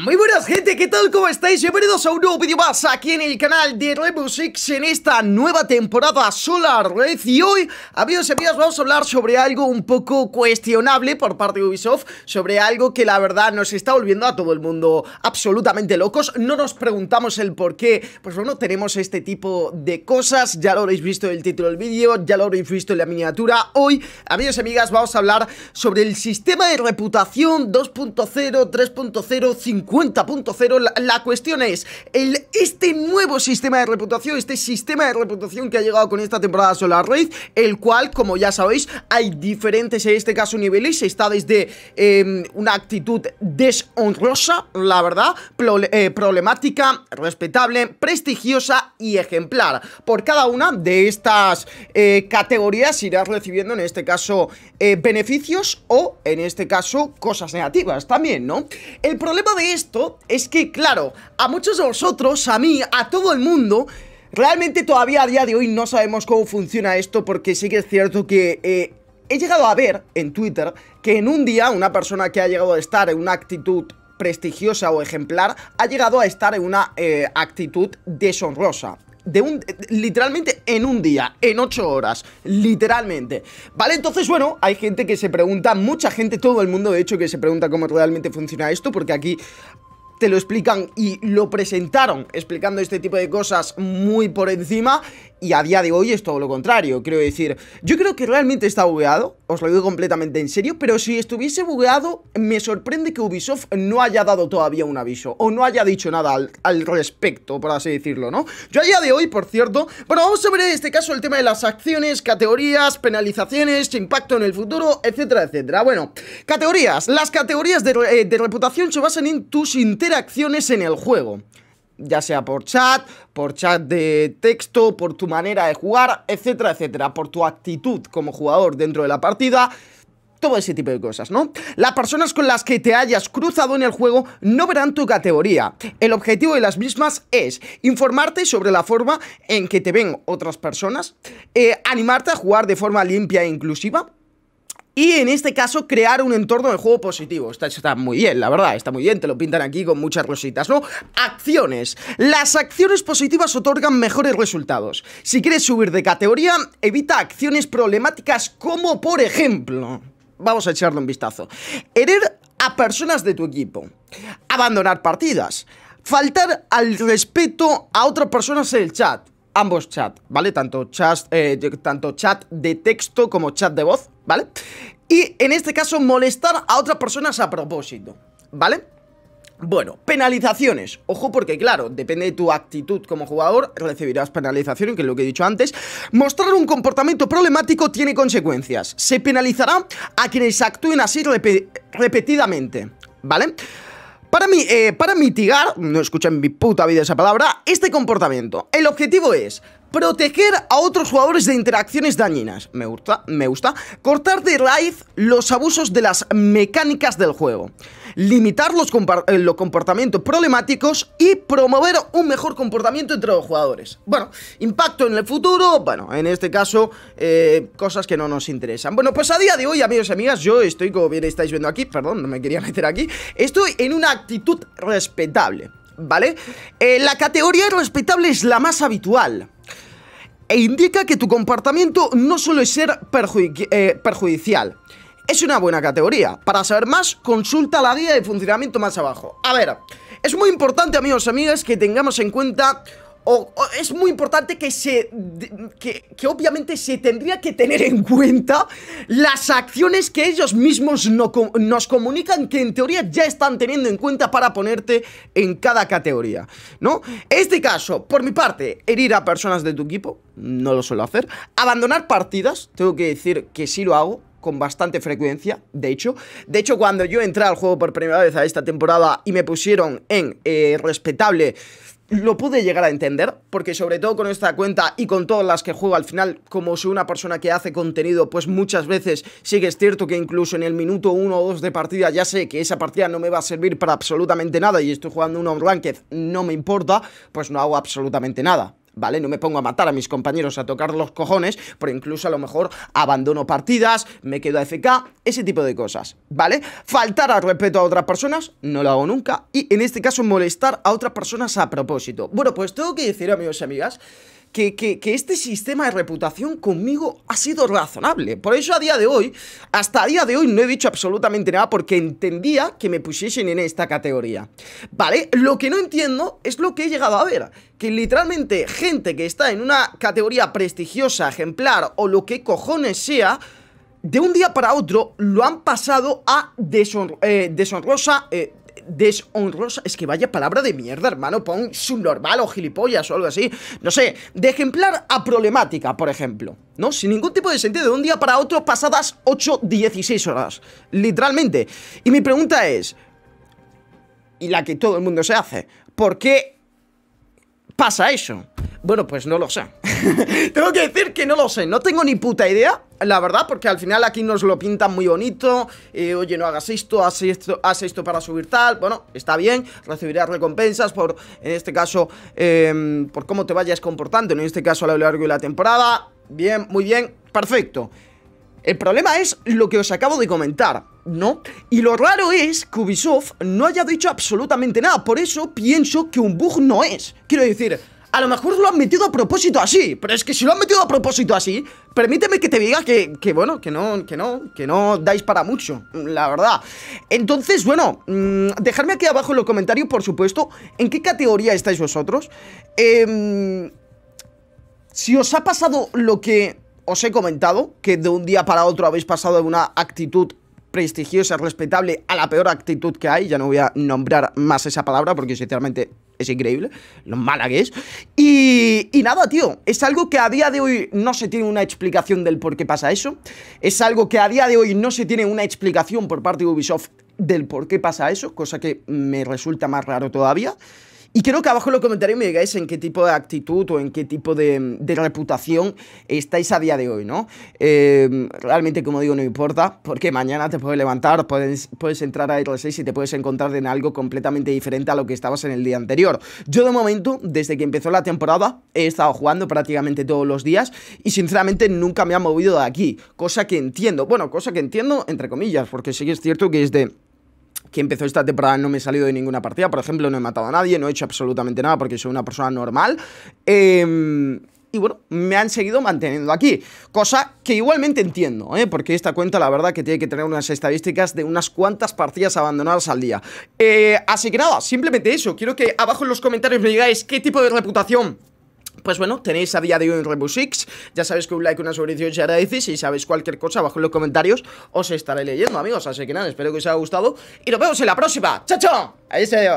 Muy buenas gente, ¿qué tal? ¿Cómo estáis? Bienvenidos a un nuevo vídeo más aquí en el canal de Rebusix en esta nueva temporada Solar Red y hoy, amigos y amigas, vamos a hablar sobre algo un poco cuestionable por parte de Ubisoft, sobre algo que la verdad nos está volviendo a todo el mundo absolutamente locos, no nos preguntamos el por qué, pues bueno, tenemos este tipo de cosas, ya lo habéis visto en el título del vídeo, ya lo habréis visto en la miniatura, hoy, amigos y amigas, vamos a hablar sobre el sistema de reputación 2.0, 3.0, 50.0, la, la, cuestión es, el, este nuevo sistema de reputación, este sistema de reputación que ha llegado con esta temporada Solar Raid, el cual, como ya sabéis, hay diferentes, en este caso, niveles, está desde em, una actitud deshonrosa, la verdad, eh, problemática, respetable, prestigiosa y ejemplar. Por cada una de estas eh, categorías irás recibiendo, en este caso, eh, beneficios o, en este caso, cosas negativas también, ¿no? El problema de esto es que, claro, a muchos de vosotros, a mí, a todo el mundo... Realmente todavía a día de hoy no sabemos cómo funciona esto porque sí que es cierto que eh, he llegado a ver en Twitter que en un día una persona que ha llegado a estar en una actitud prestigiosa o ejemplar ha llegado a estar en una eh, actitud deshonrosa. De un, literalmente en un día, en 8 horas, literalmente. ¿Vale? Entonces, bueno, hay gente que se pregunta, mucha gente, todo el mundo de hecho que se pregunta cómo realmente funciona esto, porque aquí te lo explican y lo presentaron explicando este tipo de cosas muy por encima y a día de hoy es todo lo contrario. Quiero decir, yo creo que realmente está bugueado, os lo digo completamente en serio, pero si estuviese bugueado, me sorprende que Ubisoft no haya dado todavía un aviso, o no haya dicho nada al, respecto, por así decirlo, ¿no? Yo a día de hoy, por cierto, bueno, vamos a ver en este caso el tema de las acciones, categorías, penalizaciones, impacto en el futuro, etcétera, etcétera. Bueno, categorías. Las categorías de eh, reputación se basan en tus interacciones en el juego ya sea por chat, por chat de texto, por tu manera de jugar, etcétera, etcétera, por tu actitud como jugador dentro de la partida, todo ese tipo de cosas, ¿no? Las personas con las que te hayas cruzado en el juego no verán tu categoría. El objetivo de las mismas es informarte sobre la forma en que te ven otras personas, eh, animarte a jugar de forma limpia e inclusiva, y en este caso crear un entorno de juego positivo. Está, está muy bien, la verdad, está muy bien, te lo pintan aquí con muchas rositas, ¿no? Acciones. Las acciones positivas otorgan mejores resultados. Si quieres subir de categoría, evita acciones problemáticas como por ejemplo... Vamos a echarle un vistazo. Herer a personas de tu equipo. Abandonar partidas. Faltar al respeto a otras personas en el chat ambos chat, ¿vale? Tanto chat, eh, tanto chat de texto como chat de voz. ¿vale? Y en este caso, molestar a otras personas a propósito, ¿vale? Bueno, penalizaciones. Ojo porque, claro, depende de tu actitud como jugador, recibirás penalización, que es lo que he dicho antes. Mostrar un comportamiento problemático tiene consecuencias. Se penalizará a quienes actúen así repetidamente, ¿vale? Para, mí eh, para mitigar, no escuchen mi puta vida esa palabra, este comportamiento. El objetivo es Proteger a otros jugadores de interacciones dañinas. Me gusta, me gusta. Cortar de raíz los abusos de las mecánicas del juego. Limitar los, eh, comportamientos problemáticos y promover un mejor comportamiento entre los jugadores. Bueno, impacto en el futuro. Bueno, en este caso, eh, cosas que no nos interesan. Bueno, pues a día de hoy, amigos y amigas, yo estoy, como bien estáis viendo aquí, perdón, no me quería meter aquí, estoy en una actitud respetable. ¿vale? Eh, la categoría respetable es la más habitual e indica que tu comportamiento no suele ser eh, perjudicial. Es una buena categoría. Para saber más, consulta la guía de funcionamiento más abajo. A ver, es muy importante, amigos y amigas, que tengamos en cuenta es muy importante que se que, obviamente se tendría que tener en cuenta las acciones que ellos mismos nos comunican que en teoría ya están teniendo en cuenta para ponerte en cada categoría, ¿no? Este caso, por mi parte, herir a personas de tu equipo, no lo suelo hacer, abandonar partidas, tengo que decir que sí lo hago, con bastante frecuencia, de hecho. De hecho, cuando yo entré al juego por primera vez a esta temporada y me pusieron en eh, respetable, lo pude llegar a entender, porque sobre todo con esta cuenta y con todas las que juego, al final, como soy una persona que hace contenido, pues muchas veces sí que es cierto que incluso en el minuto 1 o 2 de partida ya sé que esa partida no me va a servir para absolutamente nada y estoy jugando un hombre ranked no me importa, pues no hago absolutamente nada. ¿vale? No me pongo a matar a mis compañeros a tocar los cojones, pero incluso a lo mejor abandono partidas, me quedo a FK, ese tipo de cosas, ¿vale? Faltar al respeto a otras personas, no lo hago nunca, y en este caso molestar a otras personas a propósito. Bueno, pues tengo que decir, amigos y amigas, que, este sistema de reputación conmigo ha sido razonable. Por eso a día de hoy, hasta a día de hoy no he dicho absolutamente nada porque entendía que me pusiesen en esta categoría. ¿Vale? Lo que no entiendo es lo que he llegado a ver. Que literalmente gente que está en una categoría prestigiosa, ejemplar o lo que cojones sea de un día para otro lo han pasado a eh, deshonrosa, deshonrosa deshonrosa. Es que vaya palabra de mierda, hermano. Pon subnormal o gilipollas o algo así. No sé, de ejemplar a problemática, por ejemplo. ¿No? Sin ningún tipo de sentido. De un día para otro, pasadas 8, 16 horas. Literalmente. Y mi pregunta es. Y la que todo el mundo se hace. ¿Por qué pasa eso? Bueno, pues no lo sé. tengo que decir que no lo sé, no tengo ni puta idea, la verdad, porque al final aquí nos lo pintan muy bonito. Eh, oye, no hagas esto, haz esto, para subir tal. Bueno, está bien, recibirás recompensas por, en este caso, em, por cómo te vayas comportando, en este caso a lo largo de la temporada. Bien, muy bien, perfecto. El problema es lo que os acabo de comentar, ¿no? Y lo raro es que Ubisoft no haya dicho absolutamente nada. Por eso pienso que un bug no es. Quiero decir, a lo mejor lo han metido a propósito así Pero es que si lo han metido a propósito así Permíteme que te diga que, bueno, que no, que no Que no dais para mucho, la verdad Entonces, bueno mm, Dejadme aquí abajo en los comentarios, por supuesto En qué categoría estáis vosotros em, Si os ha pasado lo que os he comentado Que de un día para otro habéis pasado de una actitud prestigiosa, respetable, a la peor actitud que hay. Ya no voy a nombrar más esa palabra porque sinceramente es increíble lo mala que es. Y, y, nada, tío, es algo que a día de hoy no se tiene una explicación del por qué pasa eso. Es algo que a día de hoy no se tiene una explicación por parte de Ubisoft del por qué pasa eso, cosa que me resulta más raro todavía. Y creo que abajo en los comentarios me digáis en qué tipo de actitud o en qué tipo de, reputación estáis a día de hoy, ¿no? Em, realmente, como digo, no importa, porque mañana te puedes levantar, puedes, puedes entrar a R6 y te puedes encontrar en algo completamente diferente a lo que estabas en el día anterior. Yo, de momento, desde que empezó la temporada, he estado jugando prácticamente todos los días y, sinceramente, nunca me ha movido de aquí, cosa que entiendo. Bueno, cosa que entiendo, entre comillas, porque sí que es cierto que es de que empezó esta temporada no me he salido de ninguna partida. Por ejemplo, no he matado a nadie, no he hecho absolutamente nada porque soy una persona normal. Em, y bueno, me han seguido manteniendo aquí. Cosa que igualmente entiendo, ¿eh? porque esta cuenta la verdad que tiene que tener unas estadísticas de unas cuantas partidas abandonadas al día. Eh, así que nada, simplemente eso. Quiero que abajo en los comentarios me digáis qué tipo de reputación pues bueno, tenéis a día de hoy en Ya sabéis que un like, una suscripción se agradece. Si sabéis cualquier cosa, abajo en los comentarios os estaré leyendo, amigos. Así que nada, espero que os haya gustado. Y nos vemos en la próxima. chao Adiós, adiós.